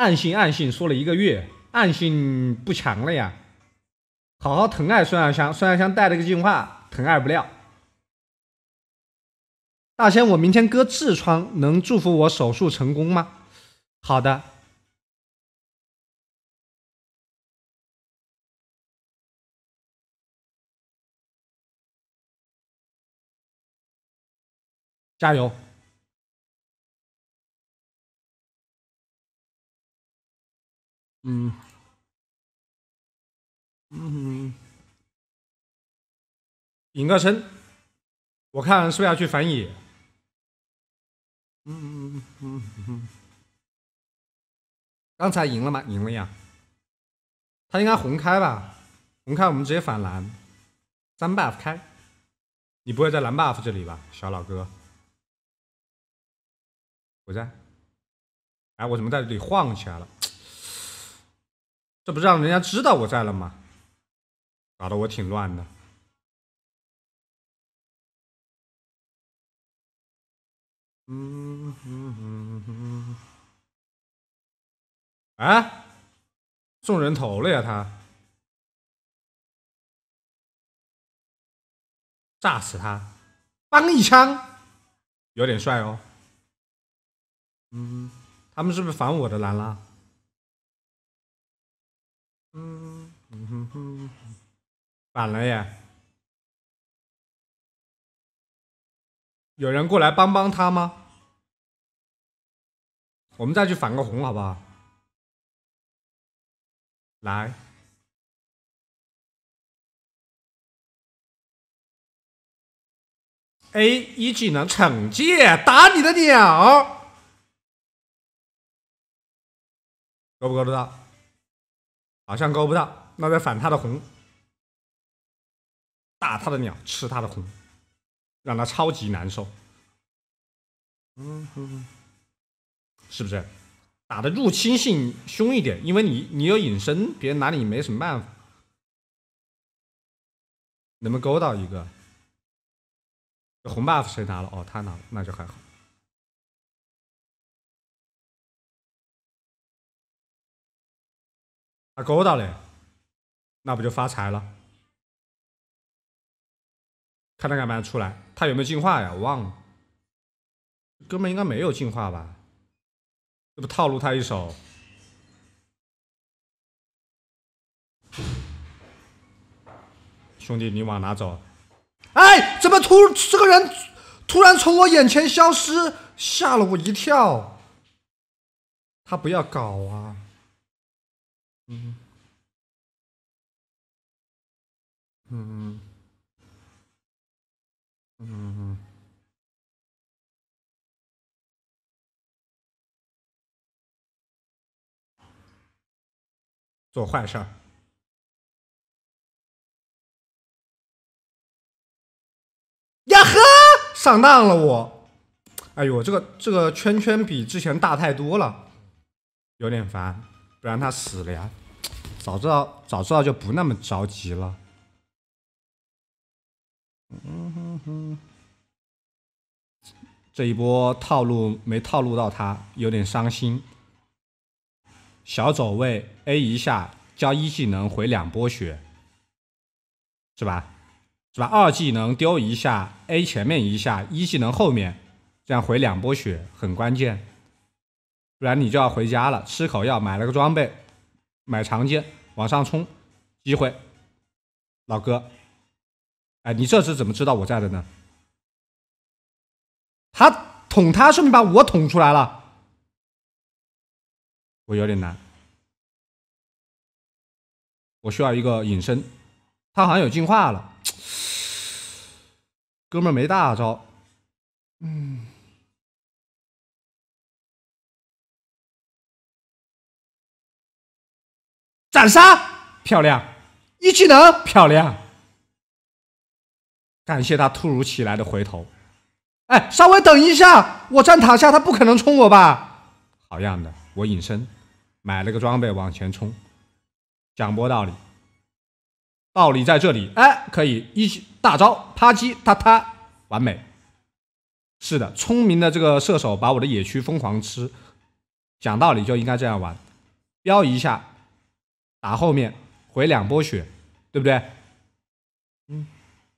暗信，暗信说了一个月，暗信不强了呀。好好疼爱孙尚香，孙尚香带了个进化，疼爱不了。大仙，我明天割痔疮，能祝福我手术成功吗？好的，加油。嗯嗯，隐个身，我看是不是要去反野。嗯嗯嗯嗯嗯嗯。刚才赢了吗？赢了呀。他应该红开吧？红开，我们直接反蓝。三 buff 开，你不会在蓝 buff 这里吧，小老哥？不在。哎，我怎么在这里晃起来了？这不让人家知道我在了吗？搞得我挺乱的。嗯嗯嗯嗯，啊！送人头了呀，他！炸死他！帮一枪，有点帅哦。嗯，他们是不是反我的蓝了？嗯嗯嗯嗯，反了耶！有人过来帮帮他吗？我们再去反个红，好不好？来，A 一技能惩戒，打你的鸟，够不够得到？好像勾不到，那再反他的红，打他的鸟，吃他的红，让他超级难受。嗯哼，是不是？打的入侵性凶一点，因为你你有隐身，别人拿你没什么办法。能不能勾到一个红 buff？谁拿了？哦，他拿了，那就还好。他勾到了，那不就发财了？看他敢不敢出来？他有没有进化呀？我忘了，哥们应该没有进化吧？这不套路他一手。兄弟，你往哪走？哎，怎么突这个人突然从我眼前消失？吓了我一跳。他不要搞啊！嗯嗯嗯嗯，做坏事儿！呀呵，上当了我！哎呦，这个这个圈圈比之前大太多了，有点烦。不然他死了呀！早知道，早知道就不那么着急了。嗯哼哼，这一波套路没套路到他，有点伤心。小走位 A 一下，交一技能回两波血，是吧？是吧？二技能丢一下，A 前面一下，一技能后面，这样回两波血很关键。不然你就要回家了，吃口药，买了个装备，买长剑，往上冲，机会，老哥，哎，你这是怎么知道我在的呢？他捅他，顺便把我捅出来了，我有点难，我需要一个隐身，他好像有进化了，哥们没大招，嗯。斩杀漂亮，一技能漂亮，感谢他突如其来的回头。哎，稍微等一下，我站塔下，他不可能冲我吧？好样的，我隐身，买了个装备往前冲，讲波道理，道理在这里。哎，可以一，大招啪叽，他他完美。是的，聪明的这个射手把我的野区疯狂吃，讲道理就应该这样玩，标一下。打后面回两波血，对不对？嗯，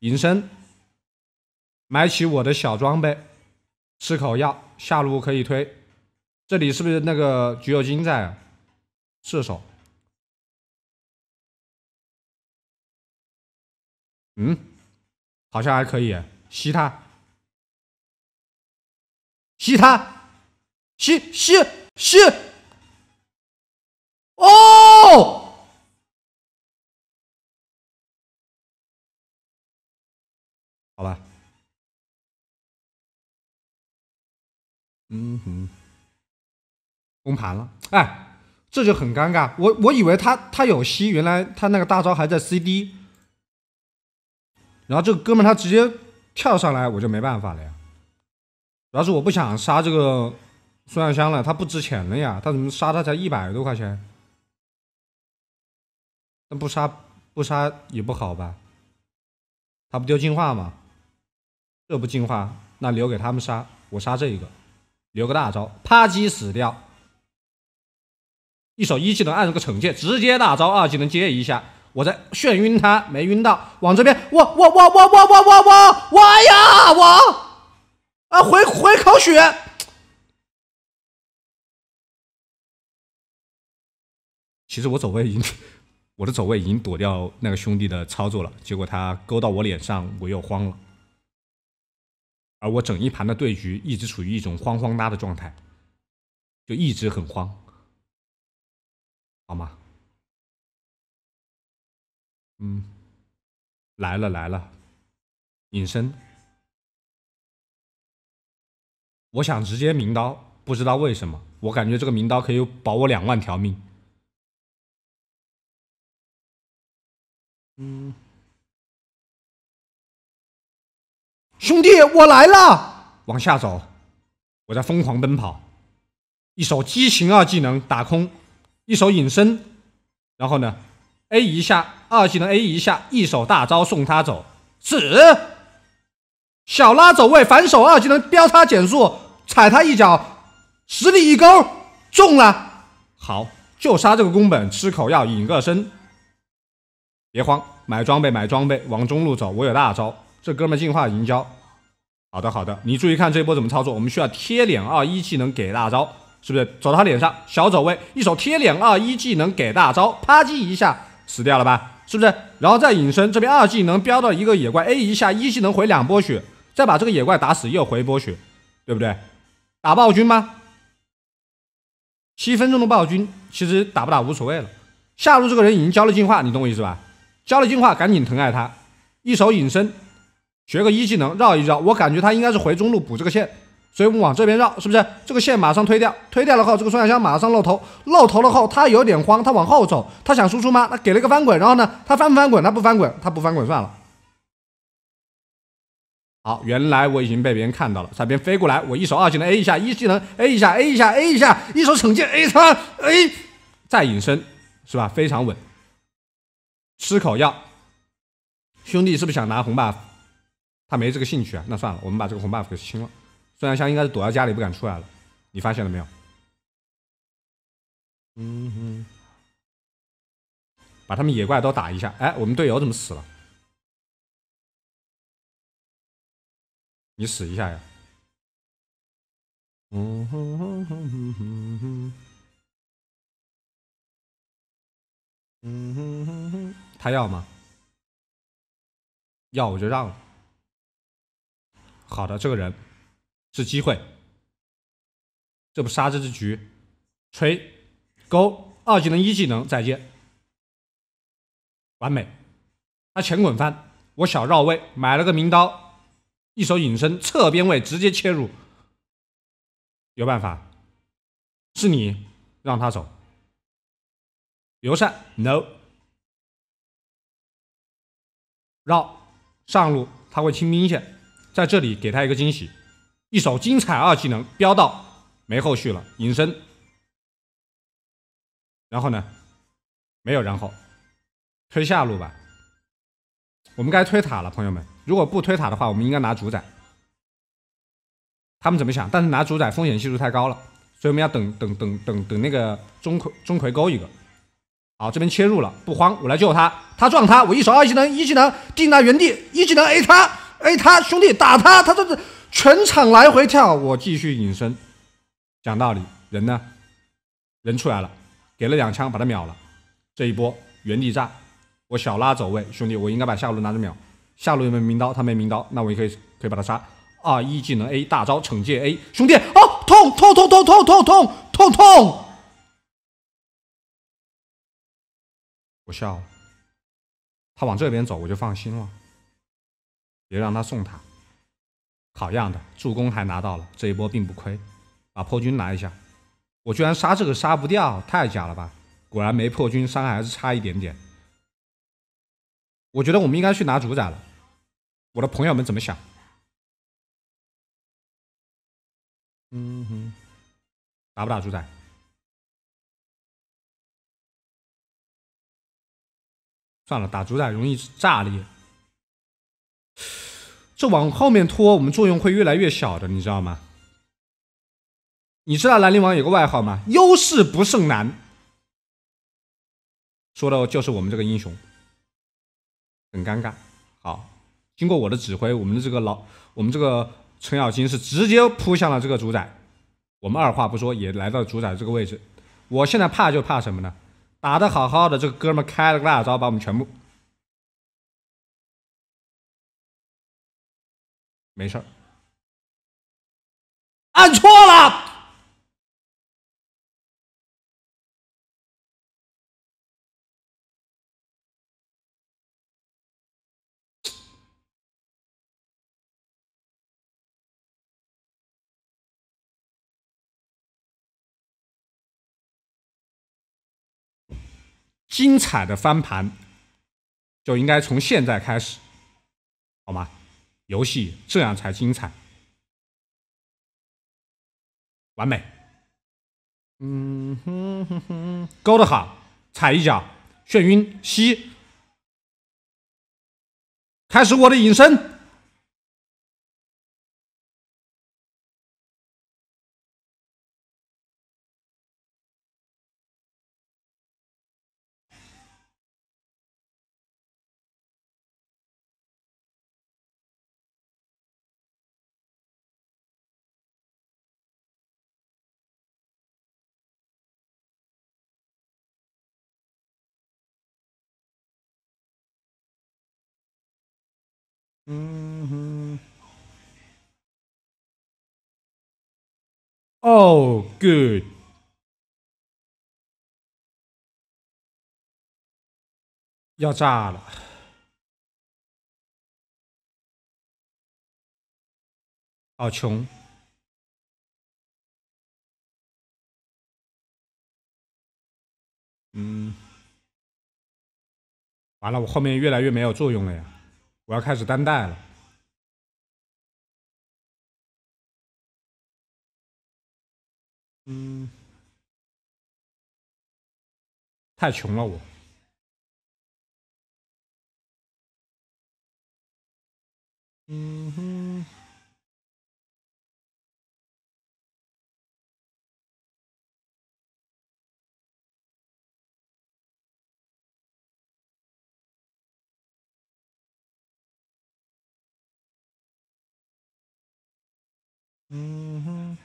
隐身，买起我的小装备，吃口药，下路可以推。这里是不是那个橘右京在？射手，嗯，好像还可以吸他，吸他，吸吸吸，哦。好吧，嗯哼，崩盘了，哎，这就很尴尬。我我以为他他有吸，原来他那个大招还在 CD。然后这个哥们他直接跳上来，我就没办法了呀。主要是我不想杀这个孙尚香了，他不值钱了呀，他怎么杀他才一百多块钱？那不杀不杀也不好吧？他不丢进化吗？这不进化，那留给他们杀，我杀这一个，留个大招，啪叽死掉。一手一技能按了个惩戒，直接大招，二技能接一下，我再眩晕他，没晕到，往这边，我我我我我我我我我呀我啊，回回口血。其实我走位已经，我的走位已经躲掉那个兄弟的操作了，结果他勾到我脸上，我又慌了。而我整一盘的对局一直处于一种慌慌哒的状态，就一直很慌，好吗？嗯，来了来了，隐身。我想直接名刀，不知道为什么，我感觉这个名刀可以保我两万条命。嗯。兄弟，我来了！往下走，我在疯狂奔跑，一手激情二技能打空，一手隐身，然后呢，A 一下，二技能 A 一下，一手大招送他走，死！小拉走位，反手二技能飙他减速，踩他一脚，实力一勾中了，好，就杀这个宫本，吃口药，隐个身，别慌，买装备买装备，往中路走，我有大招。这哥们进化经交，好的好的，你注意看这一波怎么操作，我们需要贴脸二一技能给大招，是不是走到他脸上小走位，一手贴脸二一技能给大招，啪叽一下死掉了吧，是不是？然后再隐身这边二技能飙到一个野怪 A 一下，一技能回两波血，再把这个野怪打死又回一波血，对不对？打暴君吗？七分钟的暴君其实打不打无所谓了，下路这个人已经交了进化，你懂我意思吧？交了进化赶紧疼爱他，一手隐身。学个一技能绕一绕，我感觉他应该是回中路补这个线，所以我们往这边绕，是不是？这个线马上推掉，推掉了后，这个双尚香马上露头，露头了后，他有点慌，他往后走，他想输出吗？他给了个翻滚，然后呢？他翻不翻滚？他不翻滚，他不翻滚算了。好，原来我已经被别人看到了，下边飞过来，我一手二技能 A 一下，一技能 A 一下，A 一下，A 一下，一手惩戒 A 他，A，再隐身，是吧？非常稳。吃口药，兄弟是不是想拿红 Buff？他没这个兴趣啊，那算了，我们把这个红 buff 给清了。孙尚香应该是躲在家里不敢出来了，你发现了没有？嗯哼，把他们野怪都打一下。哎，我们队友怎么死了？你死一下呀！嗯哼哼哼哼哼哼，嗯哼哼哼，他要吗？要我就让。好的，这个人是机会，这不杀这只局，锤勾二技能一技能再见，完美。他前滚翻，我小绕位买了个名刀，一手隐身侧边位直接切入，有办法？是你让他走，刘禅 no，绕上路他会清兵线。在这里给他一个惊喜，一手精彩二技能飙到没后续了，隐身。然后呢？没有，然后推下路吧。我们该推塔了，朋友们。如果不推塔的话，我们应该拿主宰。他们怎么想？但是拿主宰风险系数太高了，所以我们要等等等等等那个钟馗钟馗勾一个。好，这边切入了，不慌，我来救他。他撞他，我一手二技能，一技能定在原地，一技能 A 他。哎，他兄弟打他，他这是全场来回跳。我继续隐身，讲道理，人呢？人出来了，给了两枪，把他秒了。这一波原地炸，我小拉走位，兄弟，我应该把下路拿着秒。下路有没有名刀？他没名刀，那我也可以可以把他杀。啊，一技能 A，大招惩戒 A，兄弟，哦，痛痛痛痛痛痛痛痛痛！我笑了，他往这边走，我就放心了。别让他送塔。好样的，助攻还拿到了，这一波并不亏。把破军拿一下，我居然杀这个杀不掉，太假了吧！果然没破军，伤害还是差一点点。我觉得我们应该去拿主宰了。我的朋友们怎么想？嗯哼，打不打主宰？算了，打主宰容易炸裂。这往后面拖，我们作用会越来越小的，你知道吗？你知道兰陵王有个外号吗？优势不胜男，说的就是我们这个英雄。很尴尬。好，经过我的指挥，我们的这个老，我们这个程咬金是直接扑向了这个主宰。我们二话不说，也来到主宰这个位置。我现在怕就怕什么呢？打的好好的，这个哥们开了个大招，把我们全部。没事儿，按错了。精彩的翻盘就应该从现在开始，好吗？游戏这样才精彩，完美。嗯哼哼哼，勾的好！踩一脚，眩晕，吸。开始我的隐身。嗯哼，哦，good，要炸了，好穷，嗯，完了，我后面越来越没有作用了呀。我要开始单带了。嗯，太穷了我。嗯哼。哼。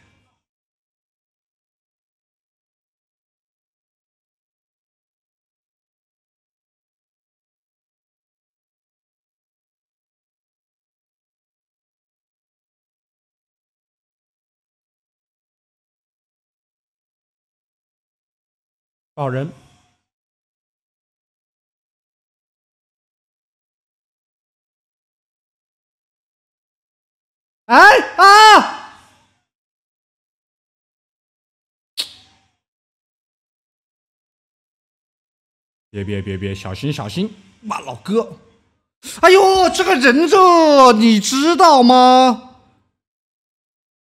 告人。哎啊！别别别别！小心小心！哇，老哥，哎呦，这个忍者你知道吗？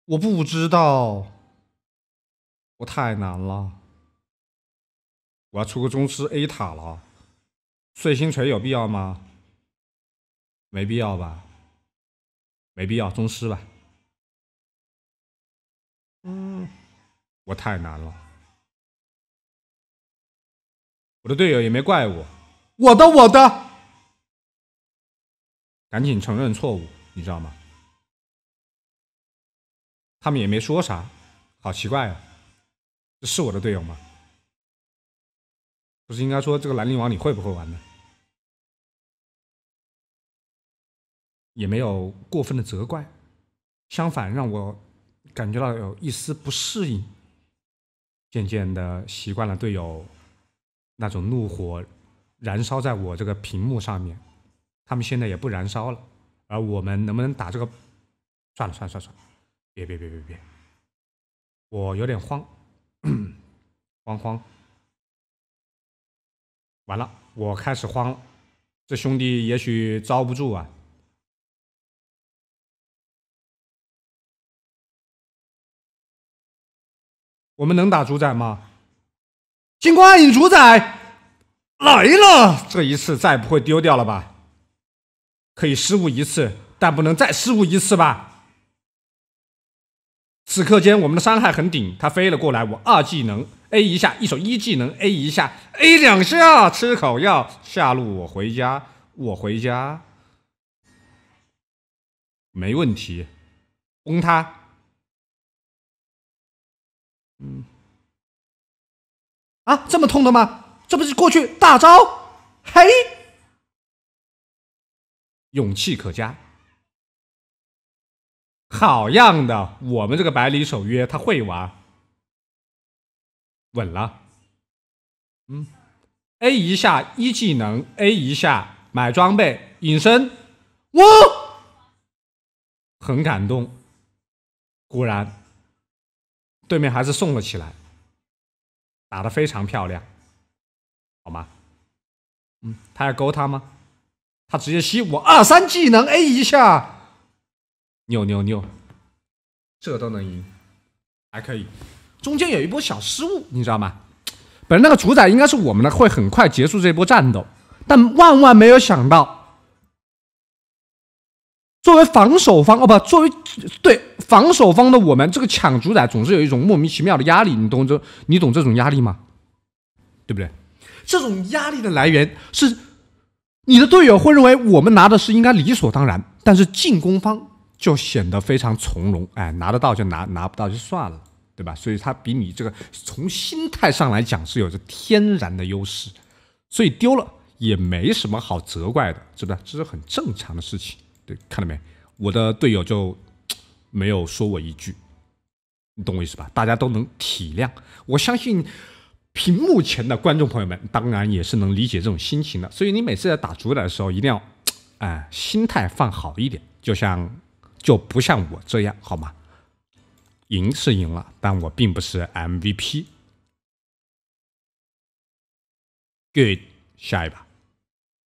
我不知道，我太难了。我要出个宗师 A 塔了，碎星锤有必要吗？没必要吧，没必要宗师吧？嗯，我太难了。我的队友也没怪我，我的我的，赶紧承认错误，你知道吗？他们也没说啥，好奇怪啊，这是我的队友吗？不是应该说这个兰陵王你会不会玩呢？也没有过分的责怪，相反让我感觉到有一丝不适应，渐渐的习惯了队友。那种怒火燃烧在我这个屏幕上面，他们现在也不燃烧了，而我们能不能打这个？算了算了算了，别别别别别，我有点慌，慌慌，完了，我开始慌了，这兄弟也许招不住啊。我们能打主宰吗？星光暗影主宰来了，这一次再也不会丢掉了吧？可以失误一次，但不能再失误一次吧？此刻间我们的伤害很顶，他飞了过来，我二技能 A 一下，一手一技能 A 一下，A 两下，吃口药，下路我回家，我回家，没问题，攻他，嗯。啊，这么痛的吗？这不是过去大招？嘿，勇气可嘉，好样的！我们这个百里守约他会玩，稳了。嗯，A 一下，一技能 A 一下，买装备，隐身。我，很感动。果然，对面还是送了起来。打的非常漂亮，好吗？嗯，他要勾他吗？他直接吸我二三技能 A 一下，扭扭扭，这都能赢，还可以。中间有一波小失误，你知道吗？本来那个主宰应该是我们的，会很快结束这波战斗，但万万没有想到。作为防守方哦不，作为对防守方的我们，这个抢主宰总是有一种莫名其妙的压力。你懂这，你懂这种压力吗？对不对？这种压力的来源是你的队友会认为我们拿的是应该理所当然，但是进攻方就显得非常从容。哎，拿得到就拿，拿不到就算了，对吧？所以他比你这个从心态上来讲是有着天然的优势，所以丢了也没什么好责怪的，是不是？这是很正常的事情。对，看到没？我的队友就没有说我一句，你懂我意思吧？大家都能体谅。我相信屏幕前的观众朋友们，当然也是能理解这种心情的。所以你每次在打主宰的时候，一定要哎，心态放好一点，就像就不像我这样，好吗？赢是赢了，但我并不是 MVP。Good，下一把。